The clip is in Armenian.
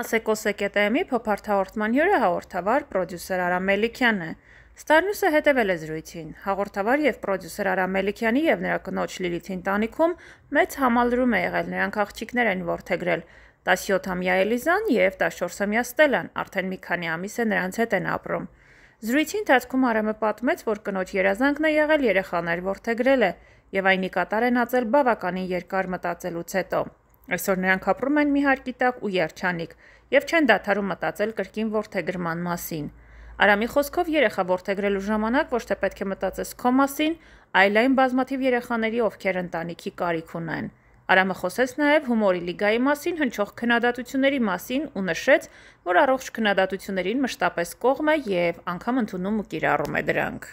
Ասեկոսեկետեմի փոփարթահորթման հյուրը հաղորդավար պրոդյուսեր Արամ Մելիքյանն է։ Ստարնյուսը հետևել է զրույցին։ Հաղորդավար եւ պրոդյուսեր Արամ Մելիքյանի եւ նրա կնոջ Լիլիթին տանիքում մեծ համալրում է եղել, նրանք աղջիկներ են ворթեգրել։ 17-ամյա Էլիզան եւ 14-ամյա Ստելան արդեն մի քանի ամիս է նրանց հետ են ապրում։ Զրույցի ընթացքում Արամը պատմեց, որ կնոջ երազանքն է եղել երեխաներ ворթեգրելը եւ այնի կատար են ածել բավականին երկար մտածելուց հետո։ Այսօր նրանք ապրում են մի հարկի տակ ու երջանիկ եւ չեն դադարում մտածել կրկին ворթեգրման մասին։ Արամի խոսքով երեխա ворթեգրելու ժամանակ ոչ թե պետք է մտածես քո մասին, այլ այն բազմաթիվ երեխաների, ովքեր ընտանիքի կարիք ունեն։ Արամը խոսեց նաև հումորի լիգայի մասին, հնչող քննադատությունների մասին ու նշեց, որ առողջ քննադատություններին մշտապես կողմ է եւ անգամ ընդունում ու կիրառում է դրանք։